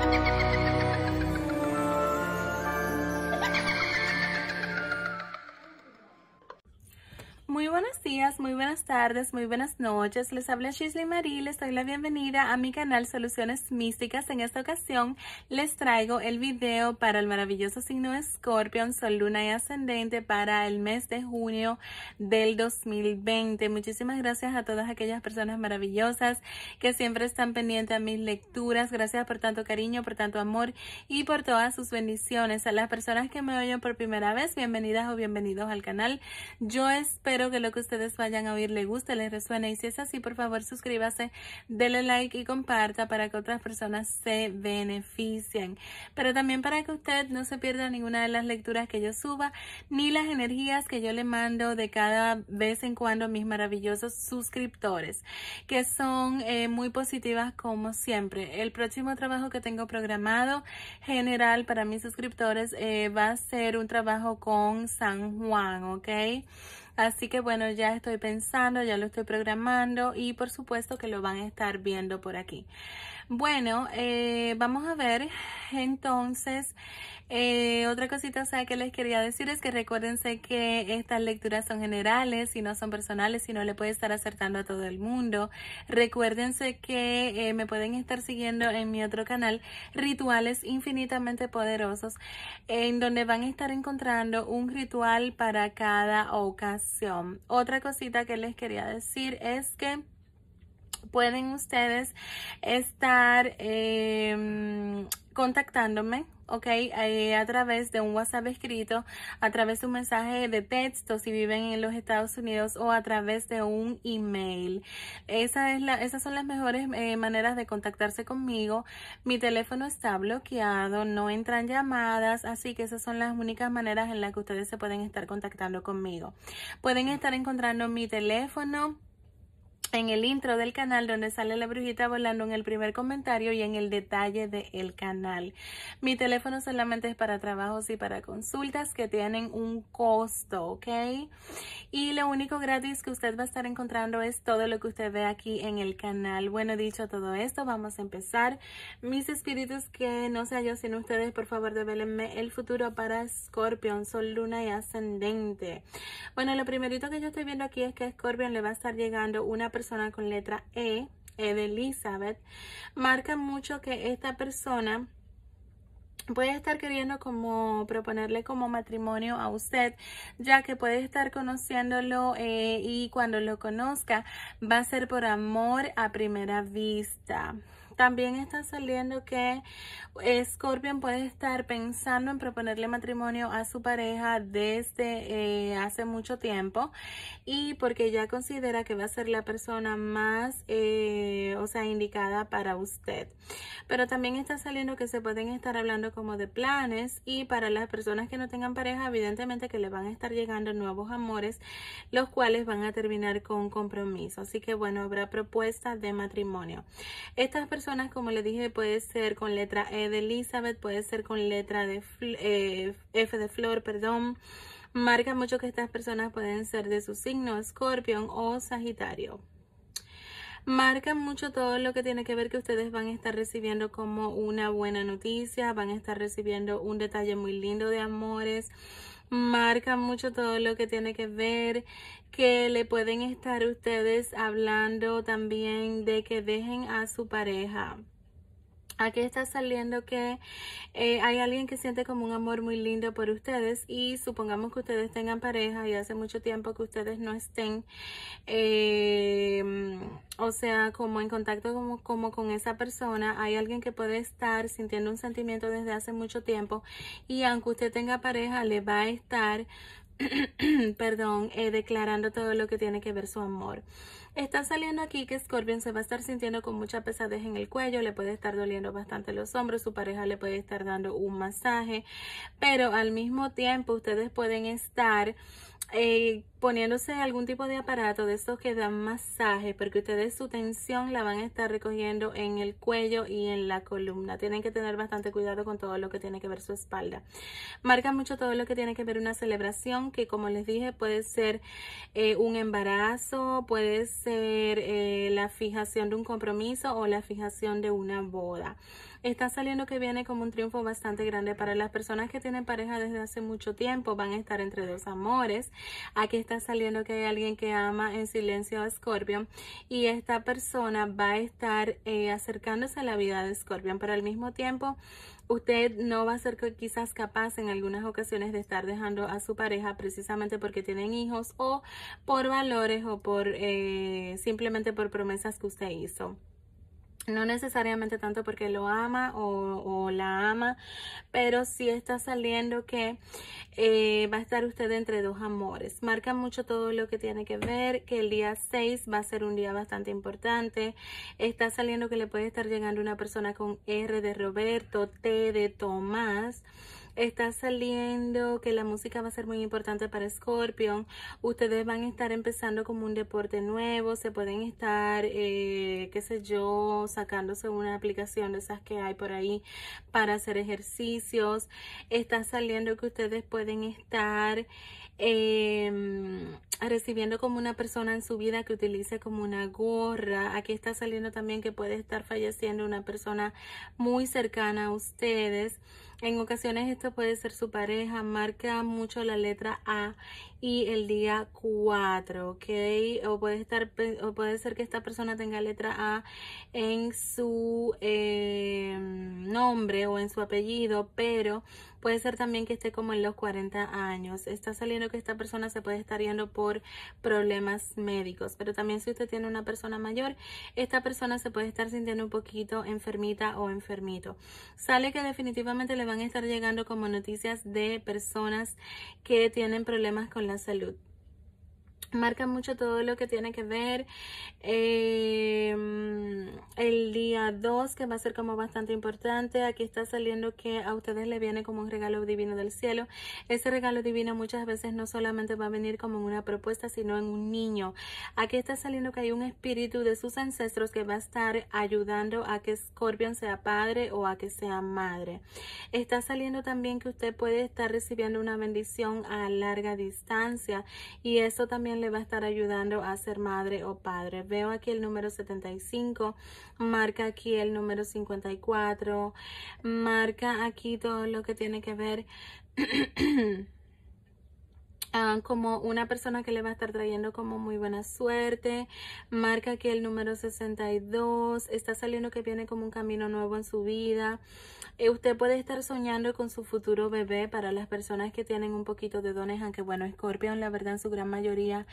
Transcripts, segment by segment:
ハハハハ buenos días, muy buenas tardes, muy buenas noches. Les habla Shisley Marie, les doy la bienvenida a mi canal Soluciones Místicas. En esta ocasión les traigo el video para el maravilloso signo Scorpion, Sol, Luna y Ascendente para el mes de junio del 2020. Muchísimas gracias a todas aquellas personas maravillosas que siempre están pendientes a mis lecturas. Gracias por tanto cariño, por tanto amor y por todas sus bendiciones. A las personas que me oyen por primera vez, bienvenidas o bienvenidos al canal. Yo espero que lo que ustedes vayan a oír, le guste, les resuene. Y si es así, por favor, suscríbase, denle like y comparta para que otras personas se beneficien. Pero también para que usted no se pierda ninguna de las lecturas que yo suba, ni las energías que yo le mando de cada vez en cuando a mis maravillosos suscriptores, que son eh, muy positivas como siempre. El próximo trabajo que tengo programado general para mis suscriptores eh, va a ser un trabajo con San Juan, ¿ok? Así que bueno, ya estoy pensando, ya lo estoy programando y por supuesto que lo van a estar viendo por aquí. Bueno, eh, vamos a ver entonces eh, otra cosita que les quería decir es que recuérdense que estas lecturas son generales y no son personales y no le puede estar acertando a todo el mundo. Recuérdense que eh, me pueden estar siguiendo en mi otro canal, Rituales Infinitamente Poderosos, en donde van a estar encontrando un ritual para cada ocasión. Otra cosita que les quería decir es que pueden ustedes estar em, contactándome ok, a través de un WhatsApp escrito, a través de un mensaje de texto si viven en los Estados Unidos o a través de un email. Esa es esas son las mejores eh, maneras de contactarse conmigo. Mi teléfono está bloqueado, no entran llamadas, así que esas son las únicas maneras en las que ustedes se pueden estar contactando conmigo. Pueden estar encontrando mi teléfono en el intro del canal donde sale la brujita volando en el primer comentario y en el detalle del canal. Mi teléfono solamente es para trabajos y para consultas que tienen un costo, ¿ok? Y lo único gratis que usted va a estar encontrando es todo lo que usted ve aquí en el canal. Bueno, dicho todo esto, vamos a empezar. Mis espíritus que no sea yo sin ustedes, por favor, develenme el futuro para Scorpion, Sol, Luna y Ascendente. Bueno, lo primerito que yo estoy viendo aquí es que a Scorpion le va a estar llegando una persona con letra E, E de Elizabeth, marca mucho que esta persona puede estar queriendo como proponerle como matrimonio a usted ya que puede estar conociéndolo eh, y cuando lo conozca va a ser por amor a primera vista también está saliendo que Scorpion puede estar pensando en proponerle matrimonio a su pareja desde eh, hace mucho tiempo y porque ya considera que va a ser la persona más, eh, o sea, indicada para usted. Pero también está saliendo que se pueden estar hablando como de planes y para las personas que no tengan pareja, evidentemente que le van a estar llegando nuevos amores, los cuales van a terminar con compromiso. Así que bueno, habrá propuestas de matrimonio. Estas personas como le dije, puede ser con letra E de Elizabeth, puede ser con letra de eh, F de Flor, perdón. Marca mucho que estas personas pueden ser de su signo, escorpión o Sagitario Marca mucho todo lo que tiene que ver que ustedes van a estar recibiendo como una buena noticia, van a estar recibiendo un detalle muy lindo de amores, marca mucho todo lo que tiene que ver, que le pueden estar ustedes hablando también de que dejen a su pareja. Aquí está saliendo que eh, hay alguien que siente como un amor muy lindo por ustedes y supongamos que ustedes tengan pareja y hace mucho tiempo que ustedes no estén, eh, o sea, como en contacto como, como con esa persona, hay alguien que puede estar sintiendo un sentimiento desde hace mucho tiempo y aunque usted tenga pareja le va a estar, perdón, eh, declarando todo lo que tiene que ver su amor. Está saliendo aquí que Scorpion se va a estar sintiendo con mucha pesadez en el cuello, le puede estar doliendo bastante los hombros, su pareja le puede estar dando un masaje, pero al mismo tiempo ustedes pueden estar... Eh, poniéndose algún tipo de aparato de estos que dan masaje, porque ustedes su tensión la van a estar recogiendo en el cuello y en la columna. Tienen que tener bastante cuidado con todo lo que tiene que ver su espalda. Marca mucho todo lo que tiene que ver una celebración, que como les dije, puede ser eh, un embarazo, puede ser eh, la fijación de un compromiso o la fijación de una boda. Está saliendo que viene como un triunfo bastante grande para las personas que tienen pareja desde hace mucho tiempo. Van a estar entre dos amores. Aquí está saliendo que hay alguien que ama en silencio a Scorpion y esta persona va a estar eh, acercándose a la vida de Scorpion, pero al mismo tiempo usted no va a ser quizás capaz en algunas ocasiones de estar dejando a su pareja precisamente porque tienen hijos o por valores o por eh, simplemente por promesas que usted hizo no necesariamente tanto porque lo ama o, la ama, pero sí está saliendo que eh, va a estar usted entre dos amores. Marca mucho todo lo que tiene que ver, que el día 6 va a ser un día bastante importante. Está saliendo que le puede estar llegando una persona con R de Roberto, T de Tomás está saliendo que la música va a ser muy importante para Scorpion. Ustedes van a estar empezando como un deporte nuevo, se pueden estar, eh, qué sé yo, sacándose una aplicación de esas que hay por ahí para hacer ejercicios. Está saliendo que ustedes pueden estar em, recibiendo como una persona en su vida que utilice como una gorra. Aquí está saliendo también que puede estar falleciendo una persona muy cercana a ustedes. En ocasiones esto puede ser su pareja, marca mucho la letra A y el día 4, ¿ok? O puede, estar, o puede ser que esta persona tenga letra A en su eh, nombre o en su apellido, pero Puede ser también que esté como en los 40 años. Está saliendo que esta persona se puede estar yendo por problemas médicos. Pero también si usted tiene una persona mayor, esta persona se puede estar sintiendo un poquito enfermita o enfermito. Sale que definitivamente le van a estar llegando como noticias de personas que tienen problemas con la salud marca mucho todo lo que tiene que ver em, el día 2 que va a ser como bastante importante aquí está saliendo que a ustedes le viene como un regalo divino del cielo ese regalo divino muchas veces no solamente va a venir como en una propuesta sino en un niño aquí está saliendo que hay un espíritu de sus ancestros que va a estar ayudando a que Scorpion sea padre o a que sea madre está saliendo también que usted puede estar recibiendo una bendición a larga distancia y eso también le va a estar ayudando a ser madre o padre. Veo aquí el número 75, marca aquí el número 54, marca aquí todo lo que tiene que ver Ah, como una persona que le va a estar trayendo como muy buena suerte. Marca que el número 62 está saliendo que viene como un camino nuevo en su vida. Eh, usted puede estar soñando con su futuro bebé para las personas que tienen un poquito de dones, aunque bueno, Scorpion la verdad en su gran mayoría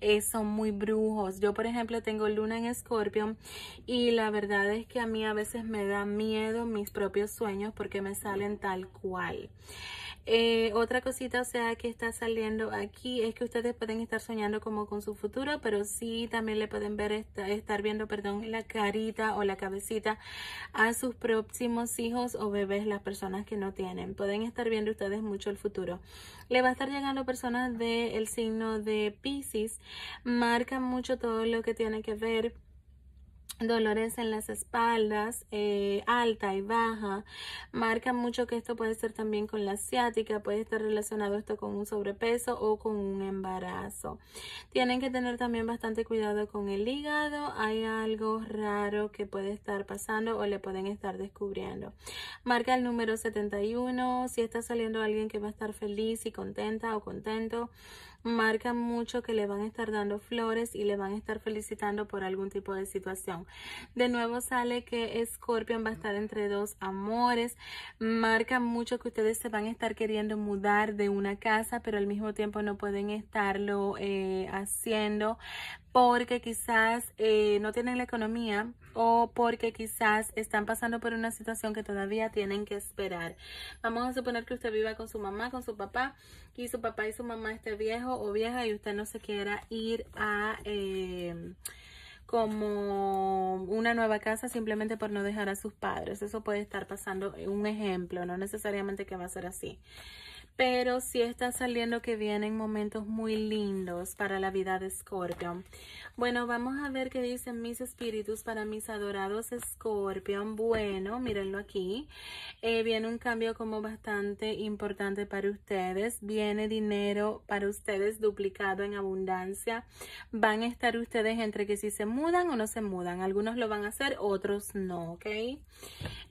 eh, son muy brujos. Yo por ejemplo tengo luna en Scorpion y la verdad es que a mí a veces me da miedo mis propios sueños porque me salen tal cual. Eh, otra cosita o sea que está saliendo aquí es que ustedes pueden estar soñando como con su futuro, pero sí también le pueden ver, estar viendo, perdón, la carita o la cabecita a sus próximos hijos o bebés, las personas que no tienen. Pueden estar viendo ustedes mucho el futuro. Le va a estar llegando personas del el signo de Pisces. marca mucho todo lo que tiene que ver dolores en las espaldas, eh, alta y baja. Marca mucho que esto puede ser también con la ciática, puede estar relacionado esto con un sobrepeso o con un embarazo. Tienen que tener también bastante cuidado con el hígado. Hay algo raro que puede estar pasando o le pueden estar descubriendo. Marca el número 71. Si está saliendo alguien que va a estar feliz y contenta o contento marca mucho que le van a estar dando flores y le van a estar felicitando por algún tipo de situación. De nuevo sale que Scorpion va a estar entre dos amores. Marca mucho que ustedes se van a estar queriendo mudar de una casa, pero al mismo tiempo no pueden estarlo eh, haciendo porque quizás eh, no tienen la economía o porque quizás están pasando por una situación que todavía tienen que esperar. Vamos a suponer que usted viva con su mamá, con su papá y su papá y su mamá esté viejo o vieja y usted no se quiera ir a... Eh, como una nueva casa simplemente por no dejar a sus padres. Eso puede estar pasando, eh, un ejemplo, no necesariamente que va a ser así pero sí está saliendo que vienen momentos muy lindos para la vida de Scorpion. Bueno, vamos a ver qué dicen mis espíritus para mis adorados Scorpion. Bueno, mírenlo aquí. Eh, viene un cambio como bastante importante para ustedes. Viene dinero para ustedes duplicado en abundancia. Van a estar ustedes entre que si se mudan o no se mudan. Algunos lo van a hacer, otros no, ¿ok?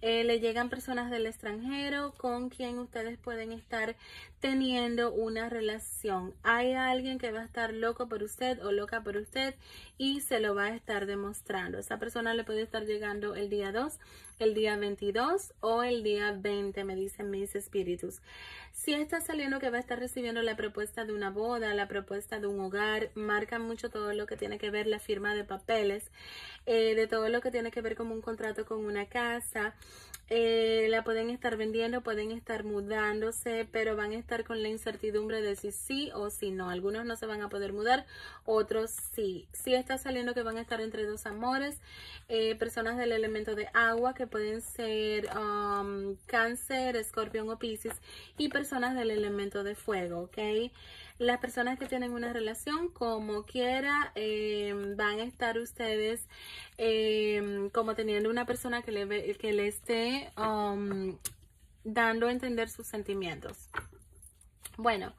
Eh, le llegan personas del extranjero con quien ustedes pueden estar teniendo una relación. Hay alguien que va a estar loco por usted o loca por usted y se lo va a estar demostrando. Esa persona le puede estar llegando el día 2 el día 22 o el día 20, me dicen mis espíritus. Si está saliendo que va a estar recibiendo la propuesta de una boda, la propuesta de un hogar, marca mucho todo lo que tiene que ver la firma de papeles, eh, de todo lo que tiene que ver como un contrato con una casa, eh, la pueden estar vendiendo, pueden estar mudándose, pero van a estar con la incertidumbre de si sí o si no. Algunos no se van a poder mudar, otros sí. Sí está saliendo que van a estar entre dos amores, eh, personas del elemento de agua que pueden ser um, cáncer, escorpión o piscis y personas del elemento de fuego, ¿ok? las personas que tienen una relación, como quiera, em, van a estar ustedes em, como teniendo una persona que le, que le esté um, dando a entender sus sentimientos. Bueno,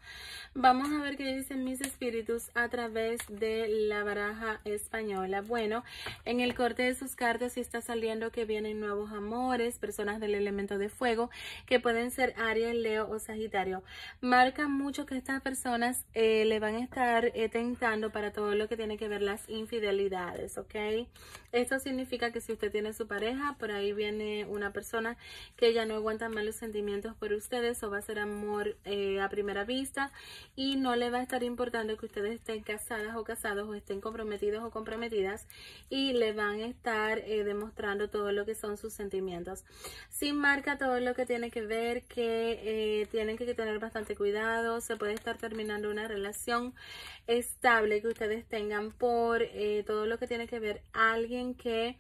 Vamos a ver qué dicen mis espíritus a través de la baraja española. Bueno, en el corte de sus cartas sí está saliendo que vienen nuevos amores, personas del elemento de fuego, que pueden ser Aries, Leo o Sagitario. Marca mucho que estas personas eh, le van a estar eh, tentando para todo lo que tiene que ver las infidelidades, ¿ok? Esto significa que si usted tiene su pareja, por ahí viene una persona que ya no aguanta Malos sentimientos por ustedes o va a ser amor eh, a primera vista y no le va a estar importando que ustedes estén casadas o casados o estén comprometidos o comprometidas y le van a estar eh, demostrando todo lo que son sus sentimientos. Sin marca todo lo que tiene que ver que eh, tienen que tener bastante cuidado, se puede estar terminando una relación estable que ustedes tengan por eh, todo lo que tiene que ver alguien que...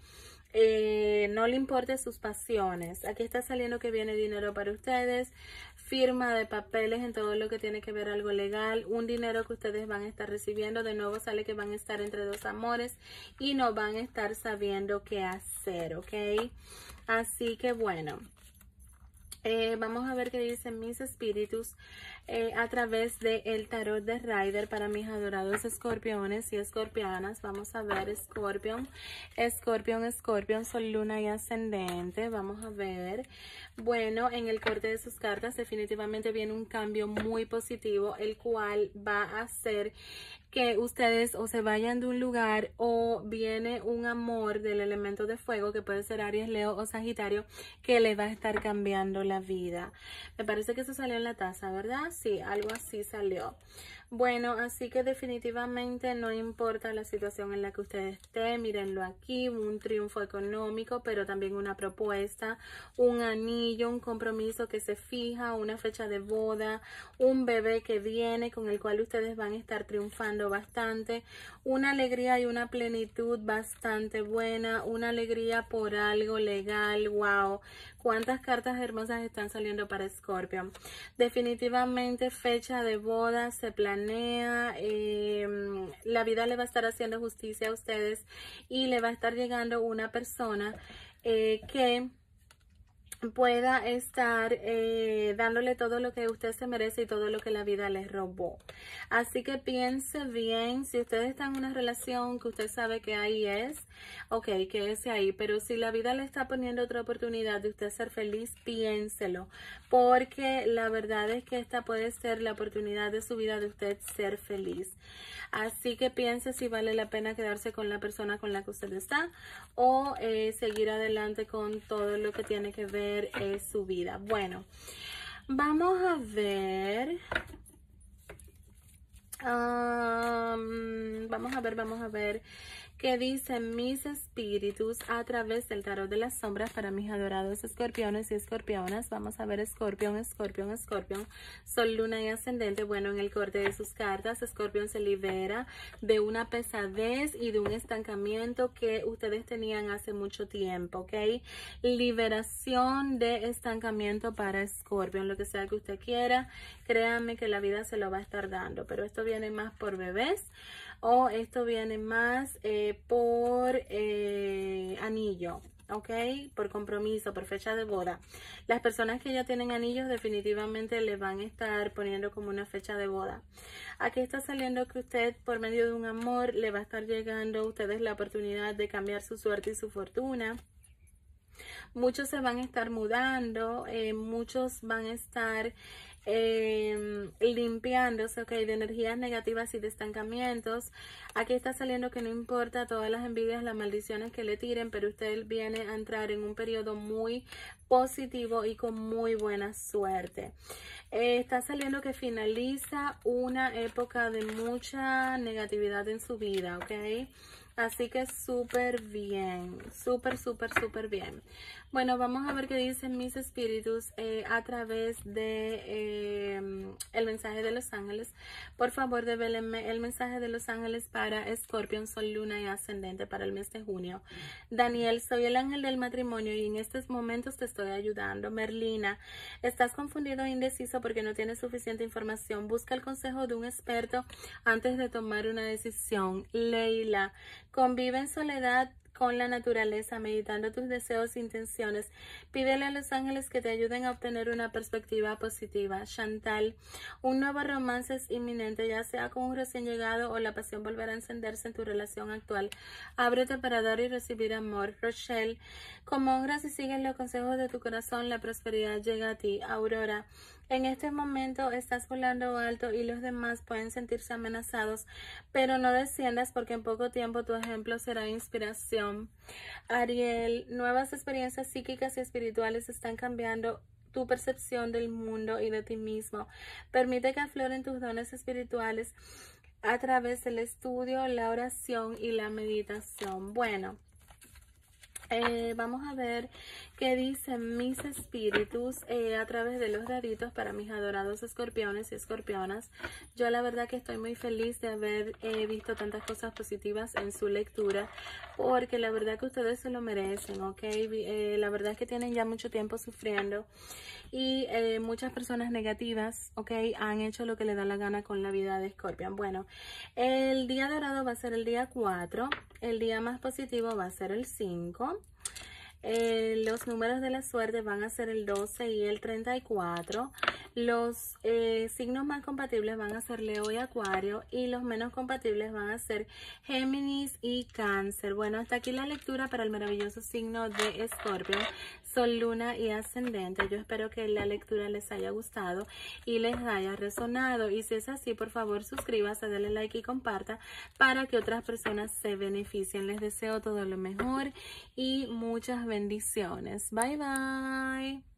no le importe sus pasiones. Aquí está saliendo que viene dinero para ustedes firma de papeles en todo lo que tiene que ver algo legal, un dinero que ustedes van a estar recibiendo, de nuevo sale que van a estar entre dos amores y no van a estar sabiendo qué hacer, ¿ok? Así que bueno, eh, vamos a ver qué dicen mis espíritus eh, a través del el tarot de Ryder para mis adorados escorpiones y escorpianas. Vamos a ver escorpión, escorpión, escorpión, sol, luna y ascendente. Vamos a ver. Bueno, en el corte de sus cartas definitivamente viene un cambio muy positivo, el cual va a ser que ustedes o se vayan de un lugar o viene un amor del elemento de fuego que puede ser Aries, Leo o Sagitario que les va a estar cambiando la vida. Me parece que eso salió en la taza, ¿verdad? Sí, algo así salió. Bueno, así que definitivamente no importa la situación en la que ustedes estén, mírenlo aquí, un triunfo económico, pero también una propuesta, un anillo, un compromiso que se fija, una fecha de boda, un bebé que viene con el cual ustedes van a estar triunfando bastante, una alegría y una plenitud bastante buena, una alegría por algo legal, wow, cuántas cartas hermosas están saliendo para Scorpio. Definitivamente fecha de boda se planea, eh, la vida le va a estar haciendo justicia a ustedes y le va a estar llegando una persona eh, que pueda estar eh, dándole todo lo que usted se merece y todo lo que la vida le robó. Así que piense bien, si usted está en una relación que usted sabe que ahí es, ok, que es ahí, pero si la vida le está poniendo otra oportunidad de usted ser feliz, piénselo, porque la verdad es que esta puede ser la oportunidad de su vida de usted ser feliz. Así que piense si vale la pena quedarse con la persona con la que usted está o eh, seguir adelante con todo lo que tiene que ver es su vida. Bueno, vamos a ver. Um, vamos a ver, vamos a ver que dicen mis espíritus a través del tarot de las sombras para mis adorados escorpiones y escorpionas. Vamos a ver escorpión, escorpión, escorpión, sol, luna y ascendente. Bueno, en el corte de sus cartas, escorpión se libera de una pesadez y de un estancamiento que ustedes tenían hace mucho tiempo, ¿ok? Liberación de estancamiento para escorpión, lo que sea que usted quiera. Créanme que la vida se lo va a estar dando, pero esto viene más por bebés o esto viene más eh, por eh, anillo. ¿ok? Por compromiso, por fecha de boda. Las personas que ya tienen anillos definitivamente les van a estar poniendo como una fecha de boda. Aquí está saliendo que usted por medio de un amor le va a estar llegando a ustedes la oportunidad de cambiar su suerte y su fortuna. Muchos se van a estar mudando, eh, muchos van a estar Em, limpiándose, ok, de energías negativas y de estancamientos. Aquí está saliendo que no importa todas las envidias, las maldiciones que le tiren, pero usted viene a entrar en un periodo muy positivo y con muy buena suerte. Eh, está saliendo que finaliza una época de mucha negatividad en su vida, ok. Así que súper bien, súper, súper, súper bien. Bueno, vamos a ver qué dicen mis espíritus eh, a través de em, el mensaje de los ángeles. Por favor, develenme el mensaje de los ángeles para Escorpión, Sol, Luna y Ascendente para el mes de junio. Daniel, soy el ángel del matrimonio y en estos momentos te estoy ayudando. Merlina, estás confundido e indeciso porque no tienes suficiente información. Busca el consejo de un experto antes de tomar una decisión. Leila, convive en soledad con la naturaleza, meditando tus deseos e intenciones. Pídele a los ángeles que te ayuden a obtener una perspectiva positiva. Chantal, un nuevo romance es inminente, ya sea con un recién llegado o la pasión volverá a encenderse en tu relación actual. Ábrete para dar y recibir amor. Rochelle, como honras y siguen los consejos de tu corazón, la prosperidad llega a ti. Aurora, en este momento estás volando alto y los demás pueden sentirse amenazados, pero no desciendas porque en poco tiempo tu ejemplo será inspiración. Ariel, nuevas experiencias psíquicas y espirituales están cambiando tu percepción del mundo y de ti mismo. Permite que afloren tus dones espirituales a través del estudio, la oración y la meditación. Bueno, eh, vamos a ver qué dicen mis espíritus eh, a través de los daditos para mis adorados escorpiones y escorpionas. Yo la verdad que estoy muy feliz de haber eh, visto tantas cosas positivas en su lectura porque la verdad que ustedes se lo merecen, ¿ok? la verdad es que tienen ya mucho tiempo sufriendo y muchas personas negativas, ¿ok? Han hecho lo que le da la gana con la vida de escorpión Bueno, el día dorado va a ser el día 4, el día más positivo va a ser el 5. Eh, los números de la suerte van a ser el 12 y el 34. Los eh, signos más compatibles van a ser Leo y Acuario y los menos compatibles van a ser Géminis y Cáncer. Bueno, hasta aquí la lectura para el maravilloso signo de Escorpio, Sol, Luna y Ascendente. Yo espero que la lectura les haya gustado y les haya resonado. Y si es así, por favor suscríbase, dale like y comparta para que otras personas se beneficien. Les deseo todo lo mejor y muchas veces bendiciones. Bye bye.